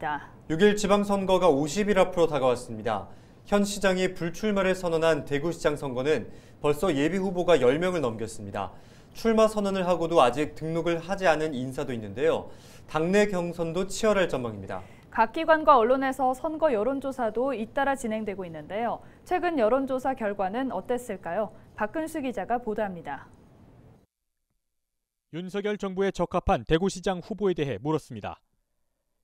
있습니다. 6일 지방선거가 50일 앞으로 다가왔습니다. 현 시장이 불출마를 선언한 대구시장 선거는 벌써 예비 후보가 10명을 넘겼습니다. 출마 선언을 하고도 아직 등록을 하지 않은 인사도 있는데요. 당내 경선도 치열할 전망입니다. 각 기관과 언론에서 선거 여론조사도 잇따라 진행되고 있는데요. 최근 여론조사 결과는 어땠을까요? 박근수 기자가 보도합니다. 윤석열 정부에 적합한 대구시장 후보에 대해 물었습니다.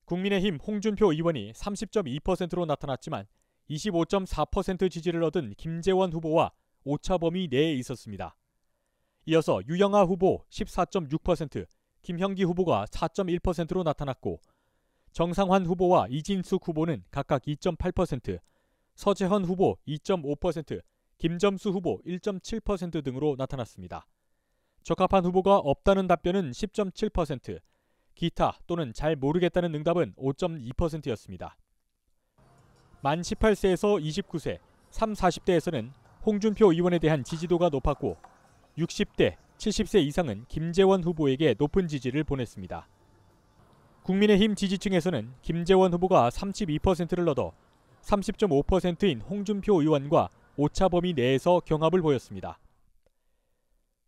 국민의힘 홍준표 의원이 30.2%로 나타났지만 25.4% 지지를 얻은 김재원 후보와 오차 범위 내에 있었습니다. 이어서 유영아 후보 14.6%, 김형기 후보가 4.1%로 나타났고 정상환 후보와 이진숙 후보는 각각 2.8%, 서재헌 후보 2.5%, 김점수 후보 1.7% 등으로 나타났습니다. 적합한 후보가 없다는 답변은 10.7%, 기타 또는 잘 모르겠다는 응답은 5.2%였습니다. 만 18세에서 29세, 3, 40대에서는 홍준표 의원에 대한 지지도가 높았고 60대, 70세 이상은 김재원 후보에게 높은 지지를 보냈습니다. 국민의힘 지지층에서는 김재원 후보가 32%를 얻어 30.5%인 홍준표 의원과 오차 범위 내에서 경합을 보였습니다.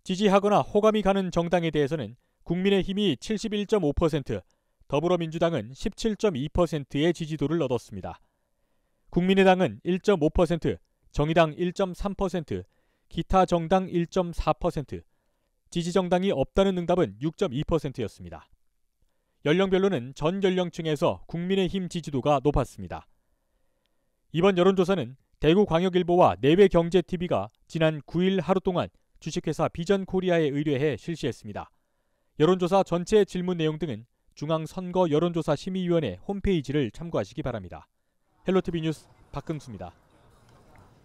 지지하거나 호감이 가는 정당에 대해서는 국민의힘이 71.5%, 더불어민주당은 17.2%의 지지도를 얻었습니다. 국민의당은 1.5%, 정의당 1.3%, 기타 정당 1.4%, 지지 정당이 없다는 응답은 6.2%였습니다. 연령별로는 전 연령층에서 국민의힘 지지도가 높았습니다. 이번 여론조사는 대구광역일보와 내외경제TV가 지난 9일 하루 동안 주식회사 비전코리아에 의뢰해 실시했습니다. 여론조사 전체 질문 내용 등은 중앙선거 여론조사 심의위원회 홈페이지를 참고하시기 바랍니다. 헬로티비 뉴스 박금수입니다.